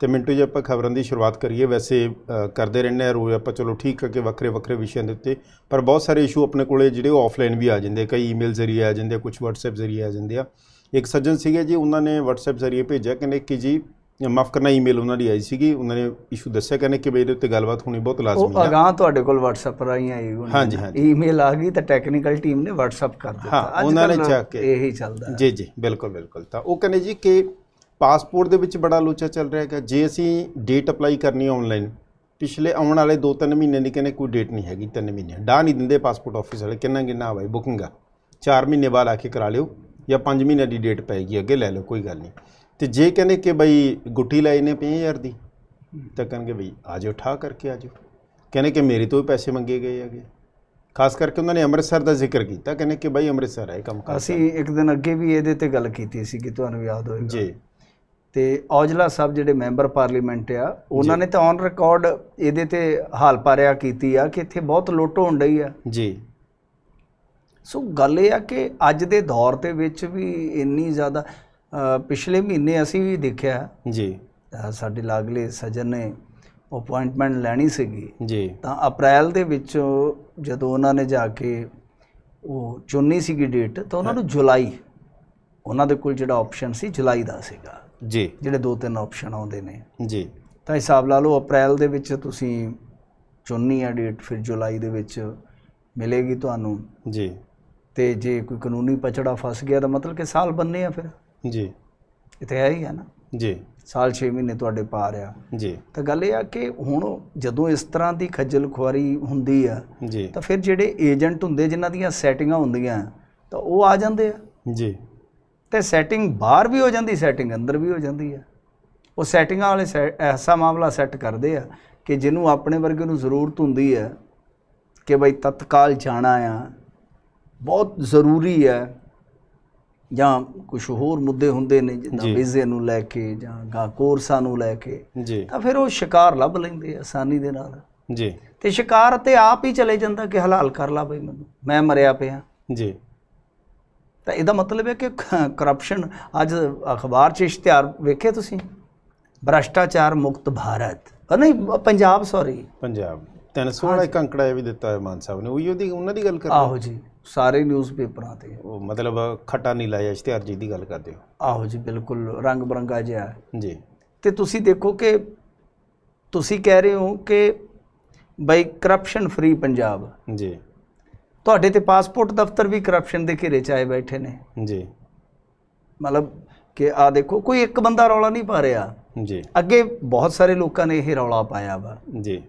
ਤੇ ਮਿੰਟੂ ਜੀ ਆਪਾਂ ਖਬਰਾਂ ਦੀ ਸ਼ੁਰੂਆਤ ਕਰੀਏ ਵੈਸੇ ਕਰਦੇ ਰਹਿੰਦੇ ਆ ਰੋਜ਼ ਆਪਾਂ ਚਲੋ ਠੀਕ ਕਰਕੇ ਵੱਖਰੇ ਵੱਖਰੇ ਵਿਸ਼ਿਆਂ ਦੇ ਉੱਤੇ ਪਰ ਬਹੁਤ ਸਾਰੇ ਇਸ਼ੂ ਆਪਣੇ ਕੋਲੇ ਜਿਹੜੇ ਉਹ ਆਫਲਾਈਨ ਵੀ ਆ ਜਾਂਦੇ ਕਈ ਈਮੇਲ ਜ਼ਰੀਏ ਆ ਜਾਂਦੇ ਕੁਝ WhatsApp ਜ਼ਰੀਏ ਆ ਜਾਂਦੇ ਆ ਇੱਕ ਸੱਜਣ ਸੀਗੇ ਜੀ ਉਹਨਾਂ ਨੇ WhatsApp ਜ਼ਰੀਏ ਭੇਜਿਆ ਨੇ ਕਿ ਜੀ ਮਾਫ ਕਰਨਾ ਈਮੇਲ ਉਹਨਾਂ ਦੀ ਆਈ ਸੀਗੀ ਉਹਨਾਂ ਨੇ ਇਸ਼ੂ ਦੱਸਿਆ ਨੇ ਕਿ ਬਈ ਦੇ ਉੱਤੇ ਗੱਲਬਾਤ ਹੋਣੀ ਬਹੁਤ ਲਾਜ਼ਮੀ ਹੈ ਉਹ ਅਗਾਹ ਤੁਹਾਡੇ ਕੋਲ WhatsApp ਪਰ ਆਈ ਹੋਣੀ ਹਾਂਜੀ ਹਾਂਜੀ ਈਮੇਲ ਆ ਗਈ ਤਾਂ ਟੈਕਨੀਕਲ ਟੀਮ ਨੇ WhatsApp ਕਰ ਦਿੱਤਾ ਹਾਂ ਉਹਨਾਂ ਨੇ ਚੱਕ ਕੇ ਇਹੀ ਚੱਲਦਾ ਜੀ ਜੀ ਬਿਲਕੁਲ ਬਿਲਕੁਲ ਤਾਂ ਉਹ ਕਹਿੰਦੇ ਜੀ ਕਿ ਪਾਸਪੋਰਟ ਦੇ ਵਿੱਚ ਬੜਾ ਲੋਚਾ ਚੱਲ ਰਿਹਾ ਹੈਗਾ ਜੇ ਅਸੀਂ ਡੇਟ ਅਪਲਾਈ ਕਰਨੀ ਆਨਲਾਈਨ ਪਿਛਲੇ ਆਉਣ ਵਾਲੇ 2-3 ਮਹੀਨੇ ਦੀ ਕਹਿੰਦੇ ਕੋਈ ਡੇਟ ਨਹੀਂ ਹੈਗੀ 3 ਮਹੀਨੇ ਡਾ ਨਹੀਂ ਦਿੰਦੇ ਪਾਸਪੋਰਟ ਆਫਿਸ ਵਾਲੇ ਕਿੰਨਾ ਕਿੰਨਾ ਬਾਈ ਬੁਕਿੰਗ ਆ 4 ਮਹੀਨੇ ਬਾਅਦ ਆ ਕੇ ਕਰਾ ਲਿਓ ਜਾਂ 5 ਮਹੀਨੇ ਦੀ ਡੇਟ ਪੈਗੀ ਅੱਗੇ ਲੈ ਲਓ ਕੋਈ ਗੱਲ ਨਹੀਂ ਤੇ ਜੇ ਕਹਿੰਦੇ ਕਿ ਬਈ ਗੁੱਠੀ ਲਾਈ ਨੇ 50000 ਦੀ ਤਾਂ ਕਹਿੰਗੇ ਬਈ ਆ ਜਾਓ ਠਾ ਕਰਕੇ ਆ ਜਾਓ ਕਹਿੰਦੇ ਕਿ ਮੇਰੇ ਤੋਂ ਵੀ ਪੈਸੇ ਮੰਗੇ ਗਏ ਹੈਗੇ ਖਾਸ ਕਰਕੇ ਉਹਨਾਂ ਨੇ ਅੰਮ੍ਰਿਤਸਰ ਦਾ ਜ਼ਿਕਰ ਕੀਤਾ ਕਹਿੰਦੇ ਕਿ ਬਈ ਅੰਮ੍ਰਿਤਸਰ ਹੈ ਕੰਮ ਕਰ ਅਸੀਂ ਇੱਕ ਦਿਨ ਅੱਗੇ ਵੀ ਇਹਦੇ ਤੇ ਗੱਲ ਕੀਤੀ ਸੀ ਕਿ ਤੁਹਾਨੂੰ ਯਾਦ ਹੋਵੇਗਾ ਜੀ ਤੇ ਔਜਲਾ ਸਾਹਿਬ ਜਿਹੜੇ ਮੈਂਬਰ ਪਾਰਲੀਮੈਂਟ ਆ ਉਹਨਾਂ ਨੇ ਤਾਂ ਔਨ ਰਿਕਾਰਡ ਇਹਦੇ ਤੇ ਹਾਲ ਪਾਰਿਆ ਕੀਤੀ ਆ ਕਿ ਇੱਥੇ ਬਹੁਤ ਲੁੱਟ ਹੋਣ ਡਈ ਆ ਜੀ ਸੋ ਗੱਲ ਇਹ ਆ ਕਿ ਅੱਜ ਦੇ ਦੌਰ ਤੇ ਵਿੱਚ ਵੀ ਇੰਨੀ ਜ਼ਿਆਦਾ ਪਿਛਲੇ ਮਹੀਨੇ ਅਸੀਂ ਵੀ ਦੇਖਿਆ ਜੀ ਸਾਡੇ ਲਾਗਲੇ ਸਜਨ ਨੇ ਅਪਾਇੰਟਮੈਂਟ ਲੈਣੀ ਸੀਗੀ ਜੀ ਤਾਂ ਅਪ੍ਰੈਲ ਦੇ ਵਿੱਚ ਜਦੋਂ ਉਹਨਾਂ ਨੇ ਜਾ ਕੇ ਉਹ ਚੁਣੀ ਸੀਗੀ ਡੇਟ ਤਾਂ ਉਹਨਾਂ ਨੂੰ ਜੁਲਾਈ ਉਹਨਾਂ ਦੇ ਕੋਲ ਜਿਹੜਾ ਆਪਸ਼ਨ ਸੀ ਜੁਲਾਈ ਦਾ ਸੀਗਾ ਜੀ ਜਿਹੜੇ ਦੋ ਤਿੰਨ ਆਪਸ਼ਨ ਆਉਂਦੇ ਨੇ ਜੀ ਤਾਂ ਹਿਸਾਬ ਲਾ ਲਓ ਅਪ੍ਰੈਲ ਦੇ ਵਿੱਚ ਤੁਸੀਂ ਚੁਣਨੀ ਹੈ ਡੇਟ ਫਿਰ ਜੁਲਾਈ ਦੇ ਵਿੱਚ ਮਿਲੇਗੀ ਤੁਹਾਨੂੰ ਜੀ ਤੇ ਜੇ ਕੋਈ ਕਾਨੂੰਨੀ ਪਚੜਾ ਫਸ ਗਿਆ ਤਾਂ ਮਤਲਬ ਕਿ ਸਾਲ ਬੰਨੇ ਆ ਫਿਰ ਜੀ ਇਥੇ ਆ ਹੈ ਹੀ ਹੈ ਨਾ ਜੀ ਸਾਲ 6 ਮਹੀਨੇ ਤੁਹਾਡੇ ਪਾਰ ਆ ਜੀ ਤਾਂ ਗੱਲ ਇਹ ਆ ਕਿ ਹੁਣ ਜਦੋਂ ਇਸ ਤਰ੍ਹਾਂ ਦੀ ਖੱਜਲ ਖੁਆਰੀ ਹੁੰਦੀ ਆ ਜੀ ਤਾਂ ਫਿਰ ਜਿਹੜੇ ਏਜੰਟ ਹੁੰਦੇ ਜਿਨ੍ਹਾਂ ਦੀਆਂ ਸੈਟਿੰਗਾਂ ਹੁੰਦੀਆਂ ਤਾਂ ਉਹ ਆ ਜਾਂਦੇ ਆ ਜੀ ਤੇ ਸੈਟਿੰਗ ਬਾਹਰ ਵੀ ਹੋ ਜਾਂਦੀ ਸੈਟਿੰਗ ਅੰਦਰ ਵੀ ਹੋ ਜਾਂਦੀ ਹੈ ਉਹ ਸੈਟਿੰਗਾਂ ਵਾਲੇ ਐਸਾ ਮਾਮਲਾ ਸੈੱਟ ਕਰਦੇ ਆ ਕਿ ਜਿਹਨੂੰ ਆਪਣੇ ਵਰਗੇ ਨੂੰ ਜ਼ਰੂਰਤ ਹੁੰਦੀ ਹੈ ਕਿ ਬਈ ਤਤਕਾਲ ਜਾਣਾ ਆ ਬਹੁਤ ਜ਼ਰੂਰੀ ਹੈ ਜਾਂ ਕੁਝ ਹੋਰ ਮੁੱਦੇ ਹੁੰਦੇ ਨੇ ਜਿੱਦਾਂ ਵੀਜ਼ੇ ਨੂੰ ਲੈ ਕੇ ਜਾਂ ਗਾ ਕੋਰਸਾਂ ਨੂੰ ਲੈ ਕੇ ਤਾਂ ਫਿਰ ਉਹ ਸ਼ਿਕਾਰ ਲੱਭ ਲੈਂਦੇ ਆਸਾਨੀ ਦੇ ਨਾਲ ਜੀ ਤੇ ਸ਼ਿਕਾਰ ਤੇ ਆਪ ਹੀ ਚਲੇ ਜਾਂਦਾ ਕਿ ਹਲਾਲ ਕਰ ਲਾ ਬਈ ਮੈਨੂੰ ਮੈਂ ਮਰਿਆ ਪਿਆ ਜੀ ਤਾਂ ਇਹਦਾ ਮਤਲਬ ਹੈ ਕਿ ਕਰਪਸ਼ਨ ਅੱਜ ਅਖਬਾਰ 'ਚ ਇਸ਼ਤਿਹਾਰ ਵੇਖੇ ਤੁਸੀਂ ਭ੍ਰਸ਼ਟਾਚਾਰ ਮੁਕਤ ਭਾਰਤ ਨਹੀਂ ਪੰਜਾਬ ਸੌਰੀ ਪੰਜਾਬ 300 ਇੱਕ ਅੰਕੜਾ ਵੀ ਦਿੱਤਾ ਹੈ ਮਾਨ ਸਾਹਿਬ ਨੇ ਉਹ ਉਹਦੀ ਉਹਨਾਂ ਦੀ ਗੱਲ ਕਰਦੇ ਆਹੋ ਜੀ ਸਾਰੇ ਨਿਊਜ਼ਪੇਪਰਾਂ ਤੇ ਉਹ ਮਤਲਬ ਖਟਾ ਨਹੀਂ ਲਾਇਆ ਇਸ਼ਤਿਹਾਰ ਜੀ ਦੀ ਗੱਲ ਕਰਦੇ ਹੋ ਆਹੋ ਜੀ ਬਿਲਕੁਲ ਰੰਗ ਬਰੰਗਾ ਜਿਹਾ ਜੀ ਤੇ ਤੁਸੀਂ ਦੇਖੋ ਕਿ ਤੁਸੀਂ ਕਹਿ ਰਹੇ ਹੋ ਕਿ ਬਈ ਕਰਪਸ਼ਨ ਫਰੀ ਪੰਜਾਬ ਜੀ ਤੁਹਾਡੇ ਤੇ ਪਾਸਪੋਰਟ ਦਫ਼ਤਰ ਵੀ ਕਰਪਸ਼ਨ ਦੇ ਘੇਰੇ 'ਚ ਆਏ ਬੈਠੇ ਨੇ ਜੀ ਮਤਲਬ ਕਿ ਆ ਦੇਖੋ ਕੋਈ ਇੱਕ ਬੰਦਾ ਰੌਲਾ ਨਹੀਂ ਪਾ ਰਿਹਾ ਜੀ ਅੱਗੇ ਬਹੁਤ ਸਾਰੇ ਲੋਕਾਂ ਨੇ ਇਹ ਰੌਲਾ ਪਾਇਆ ਵਾ ਜੀ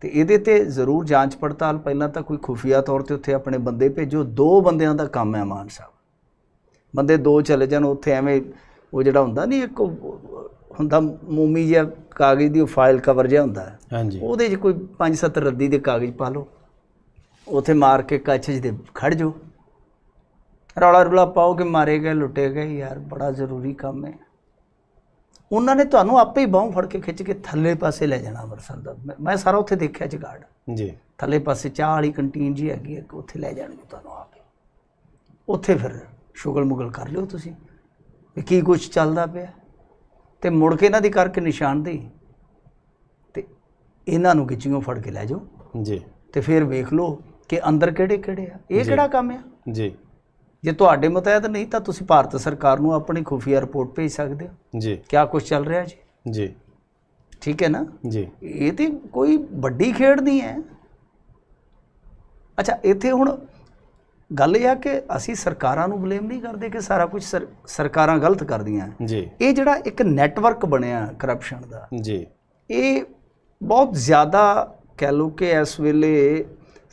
ਤੇ ਇਹਦੇ ਤੇ ਜ਼ਰੂਰ ਜਾਂਚ ਪੜਤਾਲ ਪਹਿਲਾਂ ਤਾਂ ਕੋਈ ਖੁਫੀਆ ਤੌਰ ਤੇ ਉੱਥੇ ਆਪਣੇ ਬੰਦੇ ਭੇਜੋ ਦੋ ਬੰਦਿਆਂ ਦਾ ਕੰਮ ਹੈ ਮਾਨ ਸਾਹਿਬ ਬੰਦੇ ਦੋ ਚਲੇ ਜਾਣ ਉੱਥੇ ਐਵੇਂ ਉਹ ਜਿਹੜਾ ਹੁੰਦਾ ਨਹੀਂ ਇੱਕ ਹੁੰਦਾ ਮੂਮੀ ਜਿਹਾ ਕਾਗਜ਼ ਦੀ ਫਾਈਲ ਕਵਰ ਜਿਹਾ ਹੁੰਦਾ ਹਾਂਜੀ ਉਹਦੇ 'ਚ ਕੋਈ 5-7 ਰੱਦੀ ਦੇ ਕਾਗਜ਼ ਪਾ ਲਓ ਉਥੇ ਮਾਰ ਕੇ ਕੱਛ ਦੇ ਖੜ ਜੋ ਰੌਲਾ ਰੌਲਾ ਪਾਓ ਕਿ ਮਾਰੇ ਗਏ ਲੁੱਟੇ ਗਏ ਯਾਰ ਬੜਾ ਜ਼ਰੂਰੀ ਕੰਮ ਹੈ ਉਹਨਾਂ ਨੇ ਤੁਹਾਨੂੰ ਆਪੇ ਹੀ ਬਾਹ ਫੜ ਕੇ ਖਿੱਚ ਕੇ ਥੱਲੇ ਪਾਸੇ ਲੈ ਜਾਣਾ ਅੰਮ੍ਰਿਤਸਰ ਦਾ ਮੈਂ ਸਾਰਾ ਉੱਥੇ ਦੇਖਿਆ ਜਗਾੜ ਜੀ ਥੱਲੇ ਪਾਸੇ ਚਾਹ ਵਾਲੀ ਕੰਟੀਨ ਜੀ ਹੈਗੀ ਇੱਕ ਉੱਥੇ ਲੈ ਜਾਣਗੇ ਤੁਹਾਨੂੰ ਆਪੇ ਉੱਥੇ ਫਿਰ ਸ਼ੁਗਲ ਮੁਗਲ ਕਰ ਲਿਓ ਤੁਸੀਂ ਵੀ ਕੀ ਕੁਝ ਚੱਲਦਾ ਪਿਆ ਤੇ ਮੁੜ ਕੇ ਇਹਨਾਂ ਦੀ ਕਰਕੇ ਦੇ ਤੇ ਇਹਨਾਂ ਨੂੰ ਗਿੱਚੀਆਂ ਫੜ ਕੇ ਲੈ ਜਾਓ ਜੀ ਤੇ ਫਿਰ ਵੇਖ ਲਓ ਕਿ ਅੰਦਰ ਕਿਹੜੇ ਕਿਹੜੇ ਆ ਇਹ ਕਿਹੜਾ ਕੰਮ ਆ ਜੀ ਜੇ ਤੁਹਾਡੇ ਮਤਹਿਤ ਨਹੀਂ ਤਾਂ ਤੁਸੀਂ ਭਾਰਤ ਸਰਕਾਰ ਨੂੰ ਆਪਣੀ ਖੁਫੀਆ ਰਿਪੋਰਟ ਭੇਜ ਸਕਦੇ ਹੋ ਜੀ ਕਿਆ ਕੁਝ ਚੱਲ ਰਿਹਾ ਜੀ ਜੀ ਠੀਕ ਹੈ ਨਾ ਜੀ ਇਹ ਤੇ ਕੋਈ ਵੱਡੀ ਖੇਡ ਨਹੀਂ ਹੈ ਅੱਛਾ ਇੱਥੇ ਹੁਣ ਗੱਲ ਇਹ ਆ ਕਿ ਅਸੀਂ ਸਰਕਾਰਾਂ ਨੂੰ ਬਲੇਮ ਨਹੀਂ ਕਰਦੇ ਕਿ ਸਾਰਾ ਕੁਝ ਸਰਕਾਰਾਂ ਗਲਤ ਕਰਦੀਆਂ ਜੀ ਇਹ ਜਿਹੜਾ ਇੱਕ ਨੈਟਵਰਕ ਬਣਿਆ ਕਰਪਸ਼ਨ ਦਾ ਜੀ ਇਹ ਬਹੁਤ ਜ਼ਿਆਦਾ ਕਹਿ ਲੋ ਕਿ ਇਸ ਵੇਲੇ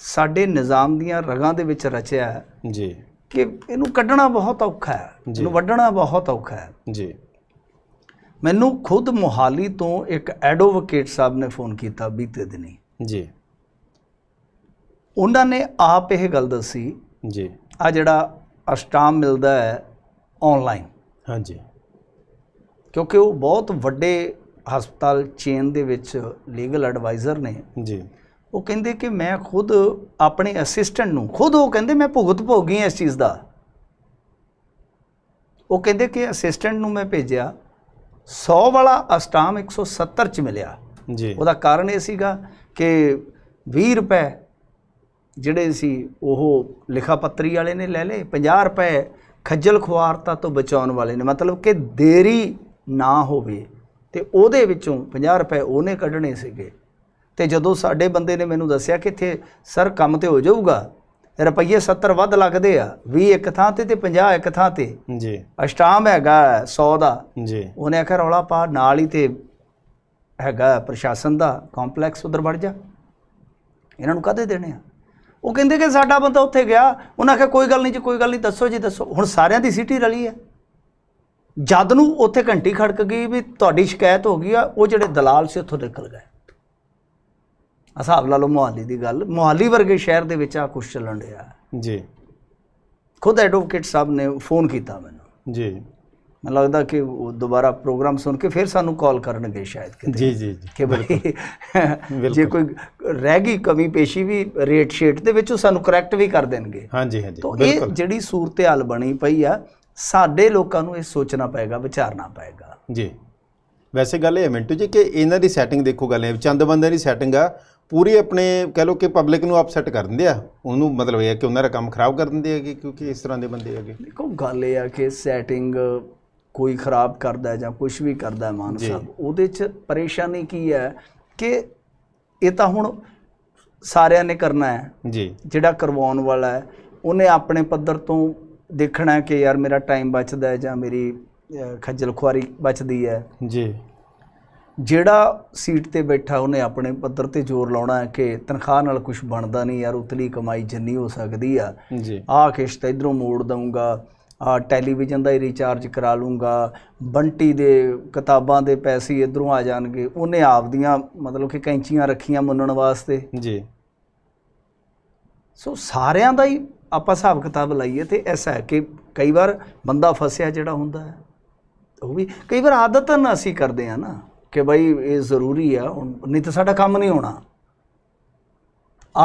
ਸਾਡੇ ਨਿਜ਼ਾਮ ਦੀਆਂ ਰਗਾਂ ਦੇ ਵਿੱਚ ਰਚਿਆ ਹੈ ਜੀ ਕਿ ਇਹਨੂੰ ਕੱਢਣਾ ਬਹੁਤ ਔਖਾ ਹੈ ਇਹਨੂੰ ਵੱਢਣਾ ਬਹੁਤ ਔਖਾ ਹੈ ਜੀ ਮੈਨੂੰ ਖੁਦ ਮੁਹਾਲੀ ਤੋਂ ਇੱਕ ਐਡਵੋਕੇਟ ਸਾਹਿਬ ਨੇ ਫੋਨ ਕੀਤਾ ਬੀਤੇ ਦਿਨੀ ਜੀ ਉਹਨਾਂ ਨੇ ਆਪ ਇਹ ਗੱਲ ਦੱਸੀ ਜੀ ਆ ਜਿਹੜਾ ਅਸ਼ਟਾਮ ਮਿਲਦਾ ਹੈ ਆਨਲਾਈਨ ਹਾਂਜੀ ਕਿਉਂਕਿ ਉਹ ਬਹੁਤ ਵੱਡੇ ਹਸਪਤਾਲ ਚੇਨ ਦੇ ਵਿੱਚ ਲੀਗਲ ਐਡਵਾਈਜ਼ਰ ਨੇ ਜੀ ਉਹ ਕਹਿੰਦੇ ਕਿ ਮੈਂ ਖੁਦ ਆਪਣੇ ਅਸਿਸਟੈਂਟ ਨੂੰ ਖੁਦ ਉਹ ਕਹਿੰਦੇ ਮੈਂ ਭੁਗਤ ਭੋਗੀ ਇਸ ਚੀਜ਼ ਦਾ ਉਹ ਕਹਿੰਦੇ ਕਿ ਅਸਿਸਟੈਂਟ ਨੂੰ ਮੈਂ ਭੇਜਿਆ 100 ਵਾਲਾ ਅਸਟਾਮ 170 ਚ ਮਿਲਿਆ ਜੀ ਉਹਦਾ ਕਾਰਨ ਇਹ ਸੀਗਾ ਕਿ 20 ਰੁਪਏ ਜਿਹੜੇ ਸੀ ਉਹ ਲਿਖਾ ਪੱਤਰੀ ਵਾਲੇ ਨੇ ਲੈ ਲਏ 50 ਰੁਪਏ ਖੱਜਲ ਖੁਆਰਤਾ ਤੋਂ ਬਚਾਉਣ ਵਾਲੇ ਨੇ ਮਤਲਬ ਕਿ ਦੇਰੀ ਨਾ ਹੋਵੇ ਤੇ ਉਹਦੇ ਵਿੱਚੋਂ 50 ਰੁਪਏ ਉਹਨੇ ਕੱਢਣੇ ਸੀਗੇ ਤੇ ਜਦੋਂ ਸਾਡੇ ਬੰਦੇ ਨੇ ਮੈਨੂੰ ਦੱਸਿਆ ਕਿ ਇੱਥੇ ਸਰ ਕੰਮ ਤੇ ਹੋ ਜਾਊਗਾ ਰੁਪਈਏ 70 ਵੱਧ ਲੱਗਦੇ ਆ 20 ਇੱਕ ਥਾਂ ਤੇ ਤੇ 50 ਇੱਕ ਥਾਂ ਤੇ ਜੀ ਅਸ਼ਟਾਮ ਹੈਗਾ 100 ਦਾ ਜੀ ਉਹਨੇ ਆਖਿਆ ਰੌਲਾ ਪਾ ਨਾਲ ਹੀ ਤੇ ਹੈਗਾ ਪ੍ਰਸ਼ਾਸਨ ਦਾ ਕੰਪਲੈਕਸ ਉਧਰ ਵੱਢ ਜਾ ਇਹਨਾਂ ਨੂੰ ਕਦੇ ਦੇਣੇ ਆ ਉਹ ਕਹਿੰਦੇ ਕਿ ਸਾਡਾ ਬੰਦਾ ਉੱਥੇ ਗਿਆ ਉਹਨਾਂ ਆਖਿਆ ਕੋਈ ਗੱਲ ਨਹੀਂ ਜੀ ਕੋਈ ਗੱਲ ਨਹੀਂ ਦੱਸੋ ਜੀ ਦੱਸੋ ਹੁਣ ਸਾਰਿਆਂ ਦੀ ਸਿਟੀ ਰਲੀ ਹੈ ਜਦ ਨੂੰ ਉੱਥੇ ਘੰਟੀ ਖੜਕ ਗਈ ਵੀ ਤੁਹਾਡੀ ਸ਼ਿਕਾਇਤ ਹੋ ਗਈ ਆ ਉਹ ਜਿਹੜੇ ਦਲਾਲ ਸੀ ਉੱਥੋਂ ਨਿਕਲ ਗਏ ਹਿਸਾਬ ਲਾ ਲਓ ਮੁਹਾਲੀ ਦੀ ਗੱਲ ਮੁਹਾਲੀ ਵਰਗੇ ਸ਼ਹਿਰ ਦੇ ਵਿੱਚ ਆ ਕੁਝ ਚੱਲਣ ਰਿਹਾ ਜੀ ਖੁਦ ਐਡਵੋਕੇਟ ਸਾਹਿਬ ਨੇ ਫੋਨ ਕੀਤਾ ਮੈਨੂੰ ਜੀ ਮੈਨੂੰ ਲੱਗਦਾ ਕਿ ਉਹ ਦੁਬਾਰਾ ਪ੍ਰੋਗਰਾਮ ਸੁਣ ਕੇ ਫਿਰ ਸਾਨੂੰ ਕਾਲ ਕਰਨਗੇ ਸ਼ਾਇਦ ਕਿਤੇ ਜੀ ਜੀ ਜੀ ਕਿ ਬਿਲਕੁਲ ਜੇ ਕੋਈ ਰਹਿ ਗਈ ਕਮੀ ਪੇਸ਼ੀ ਵੀ ਰੇਟ ਸ਼ੀਟ ਦੇ ਵਿੱਚ ਉਹ ਸਾਨੂੰ ਕਰੈਕਟ ਵੀ ਕਰ ਦੇਣਗੇ ਹਾਂਜੀ ਹਾਂਜੀ ਤਾਂ ਇਹ ਜਿਹੜੀ ਸੂਰਤ ਹਾਲ ਬਣੀ ਪਈ ਆ ਸਾਡੇ ਲੋਕਾਂ ਨੂੰ ਇਹ ਸੋਚਣਾ ਪਏਗਾ ਵਿਚਾਰਨਾ ਪਏਗਾ ਜੀ ਵੈਸੇ ਗੱਲ ਇਹ ਮਿੰਟੂ ਜੀ ਕਿ ਇਹਨਾਂ ਦੀ ਸੈਟਿੰਗ ਦੇਖੋ ਗੱਲ ਇਹ ਚੰਦ ਬੰਦਿਆਂ ਦੀ ਸੈਟਿੰਗ ਆ ਪੂਰੀ ਆਪਣੇ ਕਹਿ ਲੋ ਕਿ ਪਬਲਿਕ ਨੂੰ ਅਪਸੈਟ ਕਰ ਦਿੰਦੇ ਆ ਉਹਨੂੰ ਮਤਲਬ ਇਹ ਹੈ ਕਿ ਉਹਨਾਂ ਦਾ ਕੰਮ ਖਰਾਬ ਕਰ ਦਿੰਦੇ ਕਿ ਕਿਉਂਕਿ ਇਸ ਤਰ੍ਹਾਂ ਦੇ ਬੰਦੇ ਹੈਗੇ ਦੇਖੋ ਗੱਲ ਇਹ ਆ ਕਿ ਸੈਟਿੰਗ ਕੋਈ ਖਰਾਬ ਕਰਦਾ ਜਾਂ ਕੁਝ ਵੀ ਕਰਦਾ ਮਾਨ ਸਾਹਿਬ ਉਹਦੇ 'ਚ ਪਰੇਸ਼ਾਨੀ ਕੀ ਹੈ ਕਿ ਇਹ ਤਾਂ ਹੁਣ ਸਾਰਿਆਂ ਨੇ ਕਰਨਾ ਹੈ ਜੀ ਜਿਹੜਾ ਕਰਵਾਉਣ ਵਾਲਾ ਹੈ ਉਹਨੇ ਆਪਣੇ ਪੱਧਰ ਤੋਂ ਦੇਖਣਾ ਕਿ ਯਾਰ ਮੇਰਾ ਟਾਈਮ ਬਚਦਾ ਹੈ ਜਾਂ ਮੇਰੀ ਖੱਜਲ ਖੁਆਰੀ ਬਚਦੀ ਹੈ ਜੀ ਜਿਹੜਾ ਸੀਟ ਤੇ ਬੈਠਾ ਉਹਨੇ ਆਪਣੇ ਪੱਧਰ ਤੇ ਜ਼ੋਰ ਲਾਉਣਾ ਹੈ ਕਿ ਤਨਖਾਹ ਨਾਲ ਕੁਝ ਬਣਦਾ ਨਹੀਂ ਯਾਰ ਉਤਲੀ ਕਮਾਈ ਜੰਨੀ ਹੋ ਸਕਦੀ ਆ ਆ ਕਿਸ਼ਤ ਇਧਰੋਂ ਮੋੜ ਦਊਂਗਾ ਆ ਟੈਲੀਵਿਜ਼ਨ ਦਾ ਹੀ ਰੀਚਾਰਜ ਕਰਾ ਲੂੰਗਾ ਬੰਟੀ ਦੇ ਕਿਤਾਬਾਂ ਦੇ ਪੈਸੇ ਇਧਰੋਂ ਆ ਜਾਣਗੇ ਉਹਨੇ ਆਪਦੀਆਂ ਮਤਲਬ ਕਿ ਕੈਂਚੀਆਂ ਰੱਖੀਆਂ ਮੁੰਨਣ ਵਾਸਤੇ ਜੀ ਸੋ ਸਾਰਿਆਂ ਦਾ ਹੀ ਆਪਾਂ ਹਿਸਾਬ ਕਿਤਾਬ ਲਾਈਏ ਤੇ ਐਸਾ ਹੈ ਕਿ ਕਈ ਵਾਰ ਬੰਦਾ ਫਸਿਆ ਜਿਹੜਾ ਹੁੰਦਾ ਹੈ ਉਹ ਵੀ ਕਈ ਵਾਰ ਨਾ ਅਸੀਂ ਕਰਦੇ ਆ ਨਾ ਕਿ ਭਾਈ ਇਹ ਜ਼ਰੂਰੀ ਆ ਨਹੀਂ ਤਾਂ ਸਾਡਾ ਕੰਮ ਨਹੀਂ ਹੋਣਾ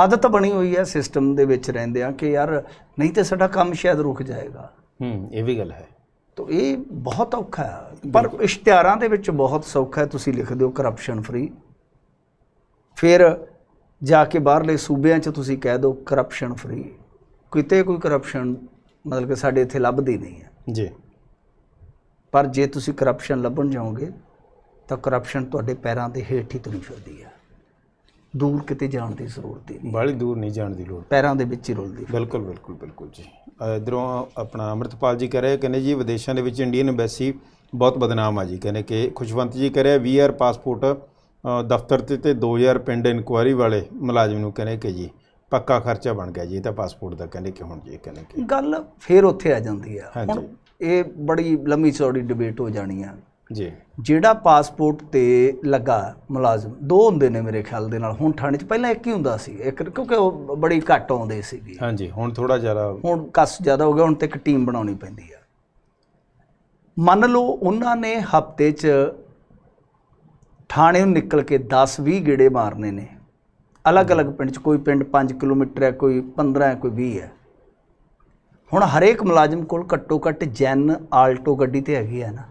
ਆਦਤ ਬਣੀ ਹੋਈ ਹੈ ਸਿਸਟਮ ਦੇ ਵਿੱਚ ਰਹਿੰਦੇ ਆ ਕਿ ਯਾਰ ਨਹੀਂ ਤੇ ਸਾਡਾ ਕੰਮ ਸ਼ਾਇਦ ਰੁਕ ਜਾਏਗਾ ਹੂੰ ਇਹ ਵੀ ਗੱਲ ਹੈ ਤੋ ਇਹ ਬਹੁਤ ਔਖਾ ਹੈ ਪਰ ਇਸ਼ਤਿਹਾਰਾਂ ਦੇ ਵਿੱਚ ਬਹੁਤ ਸੌਖਾ ਹੈ ਤੁਸੀਂ ਲਿਖ ਦਿਓ ਕਰਪਸ਼ਨ ਫ੍ਰੀ ਫਿਰ ਜਾ ਕੇ ਬਾਹਰਲੇ ਸੂਬਿਆਂ 'ਚ ਤੁਸੀਂ ਕਹਿ ਦਿਓ ਕਰਪਸ਼ਨ ਫ੍ਰੀ ਕਿਤੇ ਕੋਈ ਕਰਪਸ਼ਨ ਮਤਲਬ ਕਿ ਸਾਡੇ ਇੱਥੇ ਲੱਭਦੀ ਨਹੀਂ ਹੈ ਜੀ ਪਰ ਜੇ ਤੁਸੀਂ ਕਰਪਸ਼ਨ ਲੱਭਣ ਜਾਓਗੇ ਤਾਂ ਕਰਪਸ਼ਨ ਤੁਹਾਡੇ ਪੈਰਾਂ ਦੇ ਹੇਠ ਹੀ ਤੁਰੀ ਫਿਰਦੀ ਆ ਦੂਰ ਕਿਤੇ ਜਾਣ ਦੀ ਜ਼ਰੂਰਤ ਨਹੀਂ ਬਾਲੀ ਦੂਰ ਨਹੀਂ ਜਾਣ ਦੀ ਲੋੜ ਪੈਰਾਂ ਦੇ ਵਿੱਚ ਹੀ ਰੁਲਦੀ ਬਿਲਕੁਲ ਬਿਲਕੁਲ ਬਿਲਕੁਲ ਜੀ ਇਧਰੋਂ ਆਪਣਾ ਅਮਰਤਪਾਲ ਜੀ ਕਹ ਰਹੇ ਕਹਿੰਦੇ ਜੀ ਵਿਦੇਸ਼ਾਂ ਦੇ ਵਿੱਚ ਇੰਡੀਅਨ ਐਮਬੈਸੀ ਬਹੁਤ ਬਦਨਾਮ ਆ ਜੀ ਕਹਿੰਦੇ ਕਿ ਖੁਸ਼ਵੰਤ ਜੀ ਕਹ ਰਹੇ ਵੀਆਰ ਪਾਸਪੋਰਟ ਦਫ਼ਤਰ ਤੇ ਤੇ 2000 ਪਿੰਡ ਇਨਕੁਆਰੀ ਵਾਲੇ ਮੁਲਾਜ਼ਮ ਨੂੰ ਕਹਿੰਦੇ ਕਿ ਜੀ ਪੱਕਾ ਖਰਚਾ ਬਣ ਗਿਆ ਜੀ ਇਹ ਤਾਂ ਪਾਸਪੋਰਟ ਦਾ ਕਹਿੰਦੇ ਕਿ ਹੁਣ ਜੀ ਕਹਿੰਦੇ ਕਿ ਗੱਲ ਫੇਰ ਉੱਥੇ ਆ ਜਾਂਦੀ ਆ ਹੁਣ ਇਹ ਬੜੀ ਲੰਮੀ ਚੌੜੀ ਡਿਬੇਟ ਹੋ ਜਾਣੀ ਆ ਜੀ ਜਿਹੜਾ ਪਾਸਪੋਰਟ ਤੇ ਲੱਗਾ ਮੁਲਾਜ਼ਮ ਦੋ ਹੁੰਦੇ ਨੇ ਮੇਰੇ ਖਿਆਲ ਦੇ ਨਾਲ ਹੁਣ ਥਾਣੇ 'ਚ ਪਹਿਲਾਂ ਇੱਕ ਹੀ ਹੁੰਦਾ ਸੀ ਇੱਕ ਕਿਉਂਕਿ ਉਹ ਬੜੀ ਘੱਟ ਆਉਂਦੇ ਸੀਗੇ ਹਾਂਜੀ ਹੁਣ ਥੋੜਾ ਜ਼ਿਆਦਾ ਹੁਣ ਕਸ ਜ਼ਿਆਦਾ ਹੋ ਗਿਆ ਹੁਣ ਤੇ ਇੱਕ ਟੀਮ ਬਣਾਉਣੀ ਪੈਂਦੀ ਆ ਮੰਨ ਲਓ ਉਹਨਾਂ ਨੇ ਹਫਤੇ 'ਚ ਥਾਣੇ ਨੂੰ ਨਿਕਲ ਕੇ 10-20 ਗੇੜੇ ਮਾਰਨੇ ਨੇ ਅਲੱਗ-ਅਲੱਗ ਪਿੰਡ 'ਚ ਕੋਈ ਪਿੰਡ 5 ਕਿਲੋਮੀਟਰ ਹੈ ਕੋਈ 15 ਹੈ ਕੋਈ 20 ਹੈ ਹੁਣ ਹਰੇਕ ਮੁਲਾਜ਼ਮ ਕੋਲ ਘੱਟੋ-ਘੱਟ ਜੈਨ ਆਲਟੋ ਗੱਡੀ ਤੇ ਹੈਗੀ ਆ ਨਾ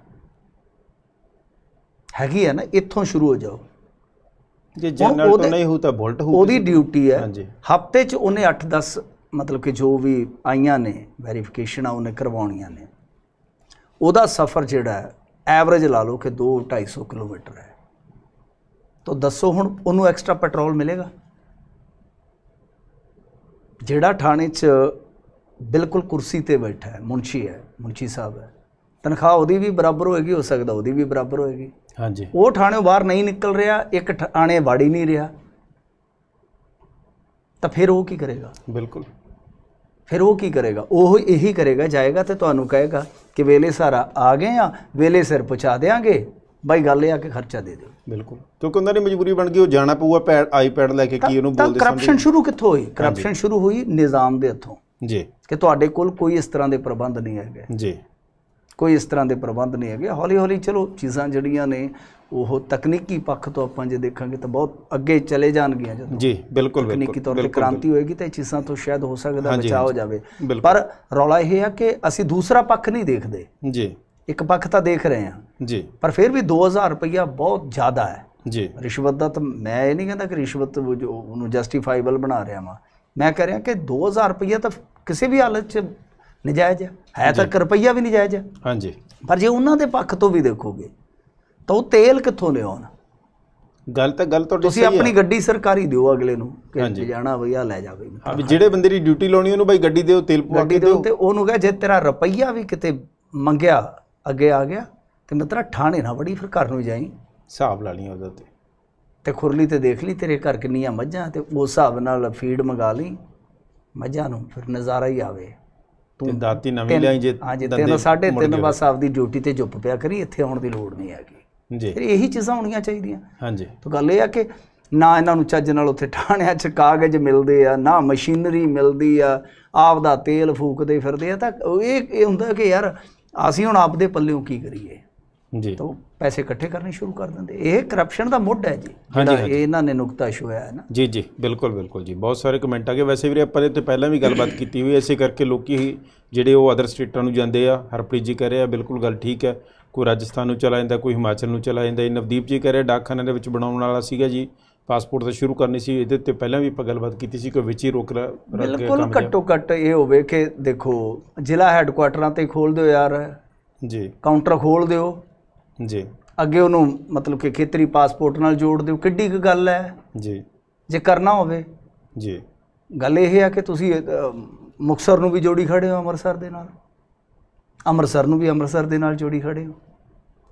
ਹੈਗੀ ਆ ਨਾ ਇੱਥੋਂ ਸ਼ੁਰੂ ਹੋ ਜਾਓ ਜੇ ਜਨਰਲ ਤੋਂ ਨਹੀਂ ਹੋ ਤਾਂ ਬੁਲਟ ਹੋ ਉਹਦੀ ਡਿਊਟੀ ਹੈ ਹਫਤੇ 'ਚ ਉਹਨੇ 8-10 ਮਤਲਬ ਕਿ ਜੋ ਵੀ ਆਈਆਂ ਨੇ ਵੈਰੀਫਿਕੇਸ਼ਨ ਆ ਉਹਨੇ ਕਰਵਾਉਣੀਆਂ ਨੇ ਉਹਦਾ ਸਫ਼ਰ ਜਿਹੜਾ ਹੈ ਐਵਰੇਜ ਲਾ ਲਓ ਕਿ 2-250 ਕਿਲੋਮੀਟਰ ਹੈ ਤਾਂ ਦੱਸੋ ਹੁਣ ਉਹਨੂੰ ਐਕਸਟਰਾ ਪੈਟਰੋਲ ਮਿਲੇਗਾ ਜਿਹੜਾ ਥਾਣੇ 'ਚ ਬਿਲਕੁਲ ਕੁਰਸੀ ਤੇ ਬੈਠਾ ਹੈ ਮੁਨਸ਼ੀ ਹੈ ਮੁਨਸ਼ੀ ਸਾਹਿਬ ਹੈ ਤਨਖਾਹ ਉਹਦੀ ਵੀ ਬਰਾਬਰ ਹੋਏਗੀ ਹੋ ਸਕਦਾ ਉਹਦੀ ਵੀ ਬਰਾਬਰ ਹੋਏਗੀ ਹਾਂਜੀ ਉਹ ਥਾਣੇੋਂ ਬਾਹਰ ਨਹੀਂ ਨਿਕਲ ਰਿਹਾ ਇੱਕ ਥਾਣੇ ਵਾੜੀ ਨਹੀਂ ਰਿਹਾ ਤਾਂ ਫਿਰ ਉਹ ਕੀ ਕਰੇਗਾ ਬਿਲਕੁਲ ਫਿਰ ਉਹ ਕੀ ਕਰੇਗਾ ਉਹ ਇਹੀ ਕਰੇਗਾ ਜਾਏਗਾ ਤੇ ਤੁਹਾਨੂੰ ਕਹੇਗਾ ਕਿ ਵੇਲੇ ਸਾਰਾ ਆ ਗਏ ਆ ਵੇਲੇ ਸਿਰ ਪਹੁੰਚਾ ਦੇਾਂਗੇ ਬਾਈ ਗੱਲ ਇਹ ਆ ਕਿ ਖਰਚਾ ਦੇ ਦਿਓ ਬਿਲਕੁਲ ਕਿਉਂਕਿ ਉਹਨਾਂ ਦੀ ਮਜਬੂਰੀ ਬਣ ਗਈ ਉਹ ਜਾਣਾ ਪਊਗਾ ਪੈਡ ਆਈਪੈਡ ਲੈ ਕੇ ਕੀ ਉਹਨੂੰ ਬੋਲਦੇ ਸਮਝਦੇ ਕਰਪਸ਼ਨ ਸ਼ੁਰੂ ਕਿੱਥੋਂ ਹੋਈ ਕਰਪਸ਼ਨ ਸ਼ੁਰੂ ਹੋਈ ਨਿਜ਼ਾਮ ਦੇ ਹੱਥੋਂ ਜੀ ਕਿ ਤੁਹਾਡੇ ਕੋਲ ਕੋਈ ਇਸ ਤਰ੍ਹਾਂ ਦੇ ਪ੍ਰਬੰਧ ਨਹੀਂ ਹੈਗੇ ਜੀ ਕੋਈ ਇਸ ਤਰ੍ਹਾਂ ਦੇ ਪ੍ਰਬੰਧ ਨਹੀਂ ਹੈਗੇ ਹੌਲੀ ਹੌਲੀ ਚਲੋ ਚੀਜ਼ਾਂ ਜਿਹੜੀਆਂ ਨੇ ਉਹ ਤਕਨੀਕੀ ਪੱਖ ਤੋਂ ਆਪਾਂ ਜੇ ਦੇਖਾਂਗੇ ਤਾਂ ਬਹੁਤ ਅੱਗੇ ਚਲੇ ਜਾਣਗੀਆਂ ਜਦੋਂ ਜੀ ਬਿਲਕੁਲ ਤਕਨੀਕੀ ਤੌਰ ਤੇ ਕ੍ਰਾਂਤੀ ਹੋਏਗੀ ਤਾਂ ਇਹ ਚੀਜ਼ਾਂ ਤੋਂ ਸ਼ਾਇਦ ਹੋ ਸਕਦਾ ਬਚਾਅ ਹੋ ਜਾਵੇ ਪਰ ਰੌਲਾ ਇਹ ਹੈ ਕਿ ਅਸੀਂ ਦੂਸਰਾ ਪੱਖ ਨਹੀਂ ਦੇਖਦੇ ਜੀ ਇੱਕ ਪੱਖ ਤਾਂ ਦੇਖ ਰਹੇ ਹਾਂ ਜੀ ਪਰ ਫਿਰ ਵੀ 2000 ਰੁਪਇਆ ਬਹੁਤ ਜ਼ਿਆਦਾ ਹੈ ਜੀ ਰਿਸ਼ਵਤ ਦਾ ਤਾਂ ਮੈਂ ਇਹ ਨਹੀਂ ਕਹਿੰਦਾ ਕਿ ਰਿਸ਼ਵਤ ਉਹਨੂੰ ਜਸਟੀਫਾਈਬਲ ਬਣਾ ਰਿਹਾ ਮੈਂ ਕਹਿ ਰਿਹਾ ਕਿ 2000 ਰੁਪਇਆ ਤਾਂ ਕਿਸੇ ਵੀ ਹਾਲਤ 'ਚ ਨਜਾਇਜ਼ ਹੈ ਤਾਂ ਰੁਪਈਆ ਵੀ ਨਜਾਇਜ਼ ਹਾਂਜੀ ਪਰ ਜੇ ਉਹਨਾਂ ਦੇ ਪੱਖ ਤੋਂ ਵੀ ਦੇਖੋਗੇ ਤਾਂ ਉਹ ਤੇਲ ਕਿੱਥੋਂ ਲਿਆਉਣ ਗੱਲ ਤਾਂ ਗੱਲ ਤੁਹਾਡੀ ਤੁਸੀਂ ਆਪਣੀ ਗੱਡੀ ਸਰਕਾਰੀ ਦਿਓ ਅਗਲੇ ਨੂੰ ਕਿ ਜਾਣਾ ਭਈਆ ਲੈ ਜਾ ਬਈ ਹਾਂ ਜਿਹੜੇ ਬੰਦੇ ਦੀ ਡਿਊਟੀ ਲਾਉਣੀ ਉਹਨੂੰ ਭਾਈ ਗੱਡੀ ਦਿਓ ਤੇਲ ਪਵਾ ਕੇ ਦਿਓ ਤੇ ਉਹਨੂੰ ਕਹੇ ਜੇ ਤੇਰਾ ਰੁਪਈਆ ਵੀ ਕਿਤੇ ਮੰਗਿਆ ਅੱਗੇ ਆ ਗਿਆ ਤੇ ਮੈਂ ਤੇਰਾ ਠਾਣੇ ਨਾ ਵੜੀ ਫਿਰ ਘਰ ਨੂੰ ਜਾਈ ਹਿਸਾਬ ਲਾ ਲਈ ਉਹਦੇ ਤੇ ਤੇ ਖੁਰਲੀ ਤੇ ਦੇਖ ਲਈ ਤੇਰੇ ਘਰ ਕਿੰਨੀਆਂ ਮੱਝਾਂ ਤੇ ਉਸ ਹਿਸਾਬ ਨਾਲ ਫੀਡ ਮੰਗਾ ਲਈ ਮੱਝਾਂ ਨੂੰ ਫਿਰ ਨਜ਼ਾਰਾ ਹੀ ਆਵੇ ਤੂੰ ਦਾਤੀ ਨਵੀਂ ਲਿਆਈ ਜੇ ਹਾਂਜੀ ਸਾਢੇ ਤਿੰਨ ਬਸ ਆਪਦੀ ਡਿਊਟੀ ਤੇ ਜੁੱਪ ਪਿਆ ਕਰੀ ਇੱਥੇ ਆਉਣ ਦੀ ਲੋੜ ਨਹੀਂ ਹੈਗੀ ਜੀ ਫਿਰ ਇਹੀ ਚੀਜ਼ਾਂ ਹੋਣੀਆਂ ਚਾਹੀਦੀਆਂ ਹਾਂਜੀ ਤਾਂ ਗੱਲ ਇਹ ਆ ਕਿ ਨਾ ਇਹਨਾਂ ਨੂੰ ਚੱਜ ਨਾਲ ਉੱਥੇ ਠਾਣਿਆਂ 'ਚ ਕਾਗਜ਼ ਮਿਲਦੇ ਆ ਨਾ ਮਸ਼ੀਨਰੀ ਮਿਲਦੀ ਆ ਆਪ ਦਾ ਤੇਲ ਫੂਕਦੇ ਫਿਰਦੇ ਆ ਤਾਂ ਇਹ ਇਹ ਹੁੰਦਾ ਕਿ ਯਾਰ ਅਸੀਂ ਹੁਣ ਆਪਦੇ ਪੱਲਿਓਂ ਕੀ ਕਰੀਏ ਜੀ ਤਾਂ ਪੈਸੇ ਇਕੱਠੇ ਕਰਨੇ ਸ਼ੁਰੂ ਕਰ ਦਿੰਦੇ ਇਹ ਕਰਪਸ਼ਨ ਦਾ ਮੁੱਢ ਹੈ ਜੀ ਜਿਹੜਾ ਇਹ ਇਹਨਾਂ ਨੇ ਨੁਕਤਾ ਛੋਇਆ ਹੈ ਨਾ ਜੀ ਜੀ ਬਿਲਕੁਲ ਬਿਲਕੁਲ ਜੀ ਬਹੁਤ ਸਾਰੇ ਕਮੈਂਟ ਆ ਗਏ ਵੈਸੇ ਵੀ ਆਪਾਂ ਇਹ ਤੇ ਪਹਿਲਾਂ ਵੀ ਗੱਲਬਾਤ ਕੀਤੀ ਹੋਈ ਐਸੇ ਕਰਕੇ ਲੋਕੀ ਜਿਹੜੇ ਉਹ ਅਦਰ ਸਟੇਟਾਂ ਨੂੰ ਜਾਂਦੇ ਆ ਹਰਪ੍ਰੀਤ ਜੀ ਕਹ ਰਹੇ ਆ ਬਿਲਕੁਲ ਗੱਲ ਠੀਕ ਹੈ ਕੋਈ ਰਾਜਸਥਾਨ ਨੂੰ ਚਲਾ ਜਾਂਦਾ ਕੋਈ ਹਿਮਾਚਲ ਨੂੰ ਚਲਾ ਜਾਂਦਾ ਨਵਦੀਪ ਜੀ ਕਹ ਰਹੇ ਡਾਕਖਾਨੇ ਦੇ ਵਿੱਚ ਬਣਾਉਣ ਵਾਲਾ ਸੀਗਾ ਜੀ ਪਾਸਪੋਰਟ ਤਾਂ ਸ਼ੁਰੂ ਕਰਨੀ ਸੀ ਇਹਦੇ ਤੇ ਪਹਿਲਾਂ ਵੀ ਆਪਾਂ ਗੱਲਬਾਤ ਕੀਤੀ ਸੀ ਕੋਈ ਵਿੱਚ ਹੀ ਰੋਕ ਰਿਹਾ ਬਿਲਕੁਲ ਘੱਟੋ ਘੱਟ ਇਹ ਹੋਵੇ ਕਿ ਦੇਖੋ ਜ਼ਿਲ੍ਹਾ ਹੈੱਡਕੁਆਟਰਾਂ ਤੇ ਖੋਲ ਦਿਓ ਯਾਰ ਜੀ ਕਾਊਂਟਰ ਖੋਲ ਦਿਓ ਜੀ ਅੱਗੇ ਉਹਨੂੰ ਮਤਲਬ ਕਿ ਖੇਤਰੀ ਪਾਸਪੋਰਟ ਨਾਲ ਜੋੜ ਦਿਓ ਕਿੱਡੀ ਕੁ ਗੱਲ ਹੈ ਜੀ ਜੇ ਕਰਨਾ ਹੋਵੇ ਜੀ ਗੱਲ ਇਹ ਹੈ ਕਿ ਤੁਸੀਂ ਮੁਕਸਰ ਨੂੰ ਵੀ ਜੋੜੀ ਖੜੇ ਹੋ ਅੰਮ੍ਰਿਤਸਰ ਦੇ ਨਾਲ ਅੰਮ੍ਰਿਤਸਰ ਨੂੰ ਵੀ ਅੰਮ੍ਰਿਤਸਰ ਦੇ ਨਾਲ ਜੋੜੀ ਖੜੇ ਹੋ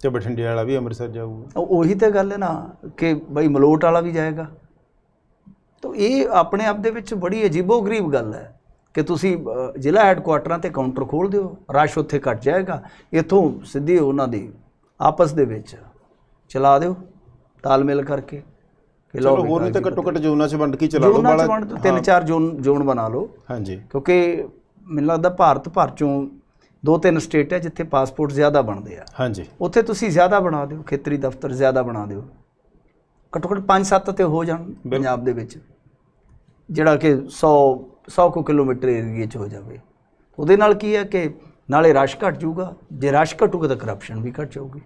ਤੇ ਬਠਿੰਡੇ ਵਾਲਾ ਵੀ ਅੰਮ੍ਰਿਤਸਰ ਜਾਊਗਾ ਉਹੀ ਤਾਂ ਗੱਲ ਹੈ ਨਾ ਕਿ ਬਈ ਮਲੋਟ ਵਾਲਾ ਵੀ ਜਾਏਗਾ ਤਾਂ ਇਹ ਆਪਣੇ ਆਪ ਦੇ ਵਿੱਚ ਬੜੀ ਅਜੀਬੋ-ਗਰੀਬ ਗੱਲ ਹੈ ਕਿ ਤੁਸੀਂ ਜ਼ਿਲ੍ਹਾ ਹੈੱਡਕੁਆਟਰਾਂ ਤੇ ਕਾਊਂਟਰ ਖੋਲ ਦਿਓ ਰਸ਼ ਉੱਥੇ ਘਟ ਜਾਏਗਾ ਇਥੋਂ ਸਿੱਧੀ ਉਹਨਾਂ ਦੀ ਆਪਸ ਦੇ ਵਿੱਚ ਚਲਾ ਦਿਓ ਤਾਲਮੇਲ ਕਰਕੇ ਕਿ ਲਓ ਚਲੋ ਹੋਰ ਨਹੀਂ ਤਾਂ ਘੱਟੋ ਘੱਟ ਜ਼ੋਨਾਂ 'ਚ ਵੰਡ ਕੇ ਚਲਾ ਲਓ ਵਾਲਾ ਤਿੰਨ ਚਾਰ ਜ਼ੋਨ ਜ਼ੋਨ ਬਣਾ ਲਓ ਹਾਂਜੀ ਕਿਉਂਕਿ ਮੈਨੂੰ ਲੱਗਦਾ ਭਾਰਤ ਭਰ ਚੋਂ ਦੋ ਤਿੰਨ ਸਟੇਟ ਹੈ ਜਿੱਥੇ ਪਾਸਪੋਰਟ ਜ਼ਿਆਦਾ ਬਣਦੇ ਆ ਹਾਂਜੀ ਉੱਥੇ ਤੁਸੀਂ ਜ਼ਿਆਦਾ ਬਣਾ ਦਿਓ ਖੇਤਰੀ ਦਫ਼ਤਰ ਜ਼ਿਆਦਾ ਬਣਾ ਦਿਓ ਘੱਟੋ ਘੱਟ 5-7 ਤੇ ਹੋ ਜਾਣ ਪੰਜਾਬ ਦੇ ਵਿੱਚ ਜਿਹੜਾ ਕਿ 100 100 ਕਿਲੋਮੀਟਰ ਏਰੀਆ 'ਚ ਹੋ ਜਾਵੇ ਉਹਦੇ ਨਾਲ ਕੀ ਹੈ ਕਿ ਨਾਲੇ ਰਸ਼ ਘਟ ਜਾਊਗਾ ਜੇ ਰਸ਼ ਘਟੂਗਾ ਤਾਂ ਕਰਪਸ਼ਨ ਵੀ ਘਟ ਜਾਊਗੀ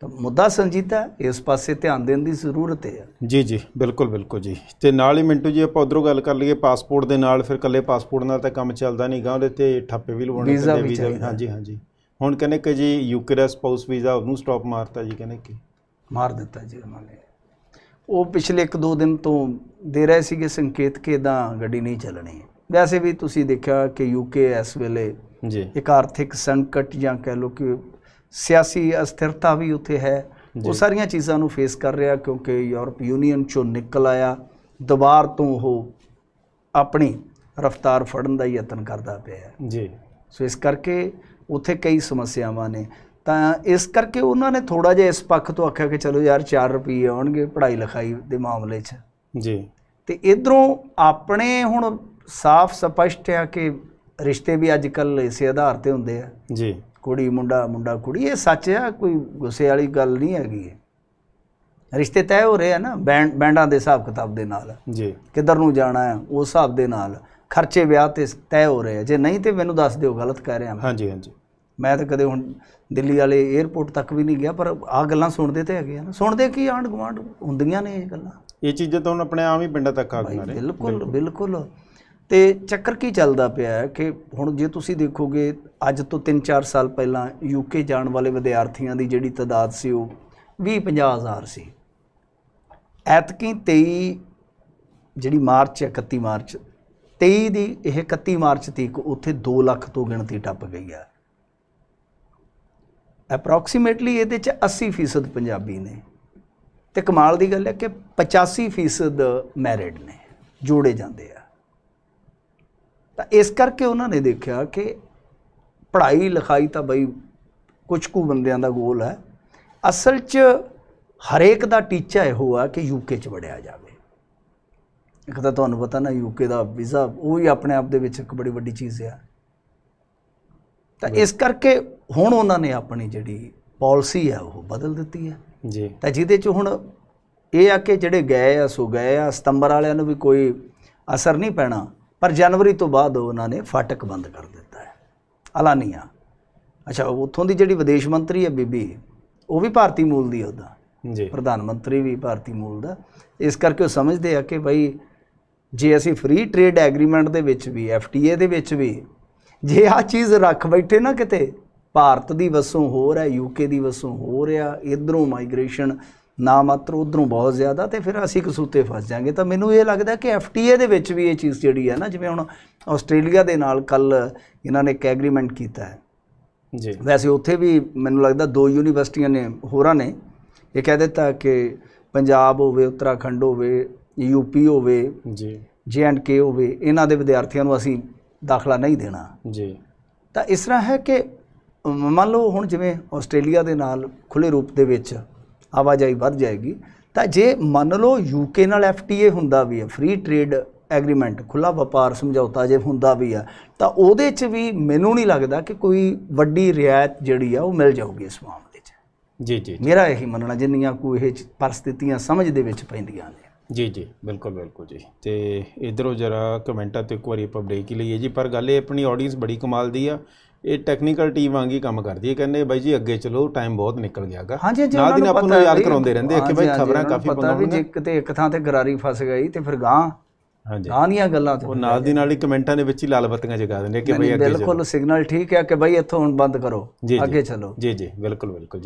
ਤਾਂ ਮੁੱਦਾ ਸੰਜੀਤਾ ਇਸ ਪਾਸੇ ਧਿਆਨ ਦੇਣ ਦੀ ਜ਼ਰੂਰਤ ਹੈ ਜੀ ਜੀ ਬਿਲਕੁਲ ਬਿਲਕੁਲ ਜੀ ਤੇ ਨਾਲ ਹੀ ਮਿੰਟੂ ਜੀ ਆਪਾਂ ਉਧਰੋਂ ਗੱਲ ਕਰ ਲਈਏ ਪਾਸਪੋਰਟ ਦੇ ਨਾਲ ਫਿਰ ਕੱਲੇ ਪਾਸਪੋਰਟ ਨਾਲ ਤਾਂ ਕੰਮ ਚੱਲਦਾ ਨਹੀਂ ਗਾਉਂਦੇ ਉਹਦੇ ਤੇ ਠੱਪੇ ਵੀ ਲਵਾਉਣੇ ਪੈਂਦੇ ਵੀਜ਼ਾ ਵੀ ਹਾਂਜੀ ਹਾਂਜੀ ਹੁਣ ਕਹਿੰਦੇ ਕਿ ਜੀ ਯੂਕੇ ਦਾ ਸਪਾਊਸ ਵੀਜ਼ਾ ਉਹਨੂੰ ਸਟਾਪ ਮਾਰਤਾ ਜੀ ਕਹਿੰਦੇ ਕਿ ਮਾਰ ਦਿੱਤਾ ਜੀ ਉਹਨਾਂ ਨੇ ਉਹ ਪਿਛਲੇ 1-2 ਦਿਨ ਤੋਂ ਦੇ ਰਹੇ ਸੀਗੇ ਸੰਕੇਤ ਕਿ ਇਦਾਂ ਗੱਡੀ ਨਹੀਂ ਚੱਲਣੀ ਵੈਸੇ ਵੀ ਤੁਸੀਂ ਦੇਖਿਆ ਕਿ ਯੂਕੇ ਇਸ ਵੇਲੇ ਜੀ ਇੱਕ ਆਰਥਿਕ ਸੰਕਟ ਜਾਂ ਕਹਿ ਲੋ ਕਿ ਸਿਆਸੀ ਅਸਥਿਰਤਾ ਵੀ ਉੱਥੇ ਹੈ ਉਹ ਸਾਰੀਆਂ ਚੀਜ਼ਾਂ ਨੂੰ ਫੇਸ ਕਰ ਰਿਹਾ ਕਿਉਂਕਿ ਯੂਰਪ ਯੂਨੀਅਨ ਚੋਂ ਨਿਕਲ ਆਇਆ ਦੁਬਾਰ ਤੋਂ ਉਹ ਆਪਣੀ ਰਫਤਾਰ ਫੜਨ ਦਾ ਯਤਨ ਕਰਦਾ ਪਿਆ ਜੀ ਸੋ ਇਸ ਕਰਕੇ ਉੱਥੇ ਕਈ ਸਮੱਸਿਆਵਾਂ ਨੇ ਤਾਂ ਇਸ ਕਰਕੇ ਉਹਨਾਂ ਨੇ ਥੋੜਾ ਜਿਹਾ ਇਸ ਪੱਖ ਤੋਂ ਆਖਿਆ ਕਿ ਚਲੋ ਯਾਰ 4 ਰੁਪਏ ਆਉਣਗੇ ਪੜ੍ਹਾਈ ਲਿਖਾਈ ਦੇ ਮਾਮਲੇ 'ਚ ਜੀ ਤੇ ਇਧਰੋਂ ਆਪਣੇ ਹੁਣ ਸਾਫ਼ ਸਪਸ਼ਟ ਹੈ ਕਿ ਰਿਸ਼ਤੇ ਵੀ ਅੱਜ ਕੱਲ ਇਸੇ ਆਧਾਰ ਤੇ ਹੁੰਦੇ ਆ ਜੀ ਕੁੜੀ ਮੁੰਡਾ ਮੁੰਡਾ ਕੁੜੀ ਇਹ ਸੱਚ ਆ ਕੋਈ ਗੁੱਸੇ ਵਾਲੀ ਗੱਲ ਨਹੀਂ ਹੈਗੀ ਰਿਸ਼ਤੇ ਤੈਅ ਹੋ ਰਹੇ ਆ ਨਾ ਬੈਂਡ ਬੈਂਡਾਂ ਦੇ ਹਿਸਾਬ ਕਿਤਾਬ ਦੇ ਨਾਲ ਜੀ ਕਿੱਧਰ ਨੂੰ ਜਾਣਾ ਹੈ ਉਸ ਹਿਸਾਬ ਦੇ ਨਾਲ ਖਰਚੇ ਵਿਆਹ ਤੇ ਤੈਅ ਹੋ ਰਹੇ ਆ ਜੇ ਨਹੀਂ ਤੇ ਮੈਨੂੰ ਦੱਸ ਦਿਓ ਗਲਤ ਕਹਿ ਰਿਹਾ ਮੈਂ ਹਾਂਜੀ ਹਾਂਜੀ ਮੈਂ ਤਾਂ ਕਦੇ ਹੁਣ ਦਿੱਲੀ ਵਾਲੇ 에어ਪੋਰਟ ਤੱਕ ਵੀ ਨਹੀਂ ਗਿਆ ਪਰ ਆ ਗੱਲਾਂ ਸੁਣਦੇ ਤੇ ਹੈਗੇ ਆ ਨਾ ਸੁਣਦੇ ਕੀ ਆਂਡ ਗਵਾਂਡ ਹੁੰਦੀਆਂ ਨੇ ਇਹ ਗੱਲਾਂ ਇਹ ਚੀਜ਼ਾਂ ਤਾਂ ਹੁਣ ਆਪਣੇ ਆਮ ਹੀ ਪਿੰਡਾਂ ਤੱਕ ਆ ਗਈਆਂ ਨੇ ਬਿਲਕੁਲ ਬਿਲਕੁਲ ਤੇ ਚੱਕਰ ਕੀ ਚੱਲਦਾ ਪਿਆ ਕਿ ਹੁਣ ਜੇ ਤੁਸੀਂ ਦੇਖੋਗੇ ਅੱਜ ਤੋਂ 3-4 ਸਾਲ ਪਹਿਲਾਂ ਯੂਕੇ ਜਾਣ ਵਾਲੇ ਵਿਦਿਆਰਥੀਆਂ ਦੀ ਜਿਹੜੀ ਤਦਾਦ ਸੀ ਉਹ 20-50 ਹਜ਼ਾਰ ਸੀ ਐਤਕੀ 23 ਜਿਹੜੀ ਮਾਰਚ 31 ਮਾਰਚ 23 ਦੀ ਇਹ 31 ਮਾਰਚ ਤੱਕ ਉੱਥੇ 2 ਲੱਖ ਤੋਂ ਗਿਣਤੀ ਟੱਪ ਗਈ ਆ ਅਪਰੋਕਸੀਮੇਟਲੀ ਇਹਦੇ ਚ 80% ਪੰਜਾਬੀ ਨੇ ਤੇ ਕਮਾਲ ਦੀ ਗੱਲ ਹੈ ਕਿ 85% ਮੈਰਿਡ ਨੇ ਜੋੜੇ ਜਾਂਦੇ ਆ ਤਾਂ ਇਸ ਕਰਕੇ ਉਹਨਾਂ ਨੇ ਦੇਖਿਆ ਕਿ ਪੜ੍ਹਾਈ ਲਿਖਾਈ ਤਾਂ ਬਈ ਕੁਝ ਕੁ ਬੰਦਿਆਂ ਦਾ ਗੋਲ ਹੈ ਅਸਲ 'ਚ ਹਰੇਕ ਦਾ ਟੀਚਾ ਇਹੋ ਆ ਕਿ ਯੂਕੇ 'ਚ ਵੜਿਆ ਜਾਵੇ ਇੱਕ ਤਾਂ ਤੁਹਾਨੂੰ ਪਤਾ ਨਾ ਯੂਕੇ ਦਾ ਵੀਜ਼ਾ ਉਹ ਵੀ ਆਪਣੇ ਆਪ ਦੇ ਵਿੱਚ ਇੱਕ ਬੜੀ ਵੱਡੀ ਚੀਜ਼ ਆ ਤਾਂ ਇਸ ਕਰਕੇ ਹੁਣ ਉਹਨਾਂ ਨੇ ਆਪਣੀ ਜਿਹੜੀ ਪਾਲਿਸੀ ਆ ਉਹ ਬਦਲ ਦਿੱਤੀ ਹੈ ਜੀ ਤਾਂ ਜਿਹਦੇ 'ਚ ਹੁਣ ਇਹ ਆ ਕਿ ਜਿਹੜੇ ਗਏ ਆ ਸੋ ਗਏ ਆ ਸਤੰਬਰ ਵਾਲਿਆਂ ਨੂੰ ਵੀ ਕੋਈ ਅਸਰ ਨਹੀਂ ਪੈਣਾ ਪਰ ਜਨਵਰੀ ਤੋਂ ਬਾਅਦ ਉਹਨਾਂ ਨੇ ਫਾਟਕ ਬੰਦ ਕਰ ਦਿੱਤਾ ਹੈ ਅਲਾਨੀਆ ਅੱਛਾ ਉੱਥੋਂ ਦੀ ਜਿਹੜੀ ਵਿਦੇਸ਼ ਮੰਤਰੀ ਹੈ ਬੀਬੀ ਉਹ ਵੀ ਭਾਰਤੀ ਮੂਲ ਦੀ ਉਹਦਾ ਜੀ ਪ੍ਰਧਾਨ ਮੰਤਰੀ ਵੀ ਭਾਰਤੀ ਮੂਲ ਦਾ ਇਸ ਕਰਕੇ ਉਹ ਸਮਝਦੇ ਆ ਕਿ ਭਾਈ ਜੇ ਅਸੀਂ ਫ੍ਰੀ ਟ੍ਰੇਡ ਐਗਰੀਮੈਂਟ ਦੇ ਵਿੱਚ ਵੀ ਐਫਟੀਏ ਦੇ ਵਿੱਚ ਵੀ ਜੇ ਆ ਚੀਜ਼ ਰੱਖ ਬੈਠੇ ਨਾ ਕਿਤੇ ਭਾਰਤ ਦੀ ਵਸੋਂ ਹੋ ਰਿਹਾ ਯੂਕੇ ਦੀ ਵਸੋਂ ਹੋ ਰਿਹਾ ਇਧਰੋਂ ਮਾਈਗ੍ਰੇਸ਼ਨ ਨਾ ਮਾਤਰ ਉਧਰੋਂ ਬਹੁਤ ਜ਼ਿਆਦਾ ਤੇ ਫਿਰ ਅਸੀਂ ਕਸੂਤੇ ਫਸ ਜਾਾਂਗੇ ਤਾਂ ਮੈਨੂੰ ਇਹ ਲੱਗਦਾ ਕਿ ਐਫਟੀਏ ਦੇ ਵਿੱਚ ਵੀ ਇਹ ਚੀਜ਼ ਜਿਹੜੀ ਹੈ ਨਾ ਜਿਵੇਂ ਹੁਣ ਆਸਟ੍ਰੇਲੀਆ ਦੇ ਨਾਲ ਕੱਲ ਇਹਨਾਂ ਨੇ ਇੱਕ ਐਗਰੀਮੈਂਟ ਕੀਤਾ ਹੈ ਜੀ ਵੈਸੇ ਉੱਥੇ ਵੀ ਮੈਨੂੰ ਲੱਗਦਾ ਦੋ ਯੂਨੀਵਰਸਿਟੀਆਂ ਨੇ ਹੋਰਾਂ ਨੇ ਇਹ ਕਹਿ ਦਿੱਤਾ ਕਿ ਪੰਜਾਬ ਹੋਵੇ ਉੱਤਰਾਖੰਡ ਹੋਵੇ ਯੂਪੀ ਹੋਵੇ ਜੀ ਜੇ ਐਂਡ ਕੇ ਹੋਵੇ ਇਹਨਾਂ ਦੇ ਵਿਦਿਆਰਥੀਆਂ ਨੂੰ ਅਸੀਂ ਦਾਖਲਾ ਨਹੀਂ ਦੇਣਾ ਜੀ ਤਾਂ ਇਸ ਤਰ੍ਹਾਂ ਹੈ ਕਿ ਮੰਨ ਲਓ ਹੁਣ ਜਿਵੇਂ ਆਸਟ੍ਰੇਲੀਆ ਦੇ ਨਾਲ ਖੁੱਲੇ ਰੂਪ ਦੇ ਵਿੱਚ ਆਵਾਜਾਈ ਵੱਧ ਜਾਏਗੀ ਤਾਂ ਜੇ ਮੰਨ ਲਓ ਯੂਕੇ ਨਾਲ ਐਫਟੀਏ ਹੁੰਦਾ ਵੀ ਹੈ ਫ੍ਰੀ ਟ੍ਰੇਡ ਐਗਰੀਮੈਂਟ ਖੁੱਲਾ ਵਪਾਰ ਸਮਝੌਤਾ ਜੇ ਹੁੰਦਾ ਵੀ ਆ ਤਾਂ ਉਹਦੇ 'ਚ ਵੀ ਮੈਨੂੰ ਨਹੀਂ ਲੱਗਦਾ ਕਿ ਕੋਈ ਵੱਡੀ ਰਿਆਇਤ ਜਿਹੜੀ ਆ ਉਹ ਮਿਲ ਜਾਊਗੀ ਇਸ ਮਾਮਲੇ 'ਚ ਜੀ ਜੀ ਮੇਰਾ ਇਹੀ ਮੰਨਣਾ ਜਿੰਨੀਆਂ ਕੋਈ ਇਹ ਪਰਿਸਥਿਤੀਆਂ ਸਮਝ ਦੇ ਵਿੱਚ ਪੈਂਦੀਆਂ ਨੇ ਜੀ ਜੀ ਬਿਲਕੁਲ ਬਿਲਕੁਲ ਜੀ ਤੇ ਇਧਰੋਂ ਜਰਾ ਕਮੈਂਟਾਂ ਤੇ ਇੱਕ ਵਾਰੀ ਆਪਾਂ ਬ੍ਰੇਕ ਲਈਏ ਜੀ ਪਰ ਗੱਲ ਇਹ ਆਪਣੀ ਆਡੀਅנס ਬੜੀ ਕਮਾਲ ਦੀ ਆ ਇਹ ਟੈਕਨੀਕਲ ਟੀਮ ਵਾਂਗੀ ਕੰਮ ਕਰਦੀ ਹੈ ਕਹਿੰਦੇ ਬਾਈ ਜੀ ਅੱਗੇ ਚਲੋ ਟਾਈਮ ਬਹੁਤ ਨਿਕਲ ਗਿਆਗਾ ਹਾਂਜੀ ਜੀ ਨਾਲ ਦੀ ਆਪਾਂ ਨੂੰ ਯਾਦ ਕਰਾਉਂਦੇ ਰਹਿੰਦੇ ਆ ਕਿ ਬਾਈ ਖਬਰਾਂ ਕਾਫੀ ਪਤਾ ਵੀ ਜੇ ਕਿਤੇ ਇੱਕ ਥਾਂ ਤੇ ਗਰਾਰੀ ਫਸ ਗਈ ਤੇ ਫਿਰ ਗਾਂ ਹਾਂਜੀ ਗਾਂ ਗੱਲਾਂ ਤੇ ਉਹ ਨਾਲ ਦੀ ਨਾਲ ਹੀ ਕਮੈਂਟਾਂ ਦੇ ਵਿੱਚ ਹੀ ਲਾਲ ਬੱਤੀਆਂ ਜਗਾ ਦਿੰਦੇ ਕਿ ਬਾਈ ਅੱਗੇ ਬਿਲਕੁਲ ਸਿਗਨਲ ਠੀਕ ਹੈ ਕਿ ਬਾਈ ਇੱਥੋਂ ਹੁਣ ਬੰਦ ਕਰੋ ਅੱਗੇ ਚਲੋ ਜੀ ਜੀ ਬਿਲਕੁਲ ਬਿਲਕੁਲ